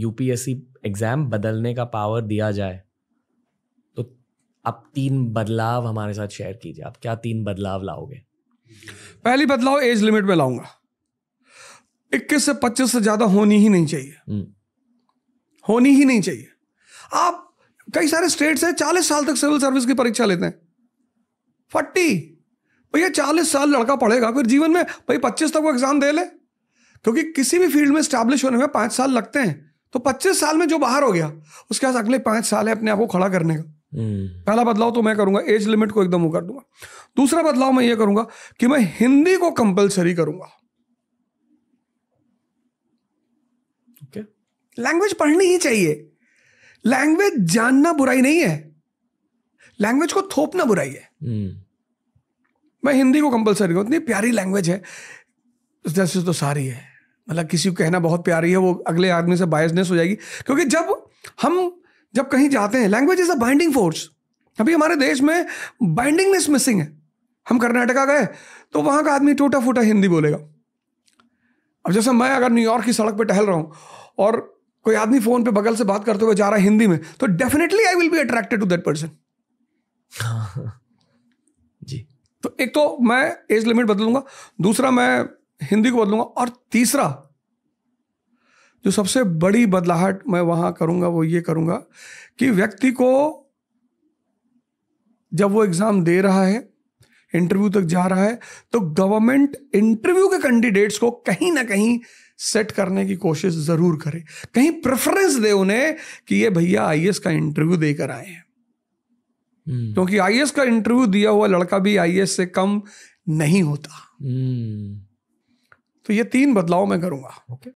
UPSC exam बदलने का power दिया जाए तो आप तीन बदलाव हमारे साथ शेयर कीजिए आप क्या तीन बदलाव लाओगे पहली बदलाव एज लिमिट में लाऊंगा इक्कीस से पच्चीस से ज्यादा होनी ही नहीं चाहिए हम्म। होनी ही नहीं चाहिए आप कई सारे स्टेट्स हैं चालीस साल तक सिविल सर्विस की परीक्षा लेते हैं फट्टी भैया चालीस साल लड़का पढ़ेगा फिर जीवन में भाई पच्चीस तक वो एग्जाम दे ले क्योंकि किसी भी फील्ड में स्टैब्लिश होने में पांच साल लगते हैं तो पच्चीस साल में जो बाहर हो गया उसके बाद अगले पांच साल है अपने आप को खड़ा करने का हम्म। पहला बदलाव तो मैं करूंगा एज लिमिट को एकदम कर दूंगा दूसरा बदलाव मैं ये करूंगा कि मैं हिंदी को कंपलसरी करूंगा okay. लैंग्वेज पढ़नी ही चाहिए लैंग्वेज जानना बुराई नहीं है लैंग्वेज को थोपना बुराई है hmm. मैं हिंदी को कंपलसरी करूं इतनी प्यारी लैंग्वेज है जैसे तो सारी है मतलब किसी को कहना बहुत प्यारी है वो अगले आदमी से बायसनेस हो जाएगी क्योंकि जब हम जब कहीं जाते हैं language is a binding force अभी हमारे देश में बाइंडिंगनेस मिसिंग है हम कर्नाटका गए तो वहां का आदमी टूटा फूटा हिंदी बोलेगा अब जैसे मैं अगर न्यूयॉर्क की सड़क पर टहल रहा हूँ और कोई आदमी फ़ोन पे बगल से बात करते हुए जा रहा है हिंदी में तो definitely I will be attracted to that person ji तो एक तो मैं एज लिमिट बदलूंगा दूसरा मैं हिंदी को बदलूंगा और तीसरा जो सबसे बड़ी बदलाहट मैं वहां करूंगा वो ये करूंगा कि व्यक्ति को जब वो एग्जाम दे रहा है इंटरव्यू तक जा रहा है तो गवर्नमेंट इंटरव्यू के कैंडिडेट्स को कहीं ना कहीं सेट करने की कोशिश जरूर करे कहीं प्रेफरेंस दे उन्हें कि ये भैया आई का इंटरव्यू देकर आए हैं हम्म। क्योंकि आई का इंटरव्यू दिया हुआ लड़का भी आई से कम नहीं होता हम्म। तो ये तीन बदलाव मैं करूँगा ओके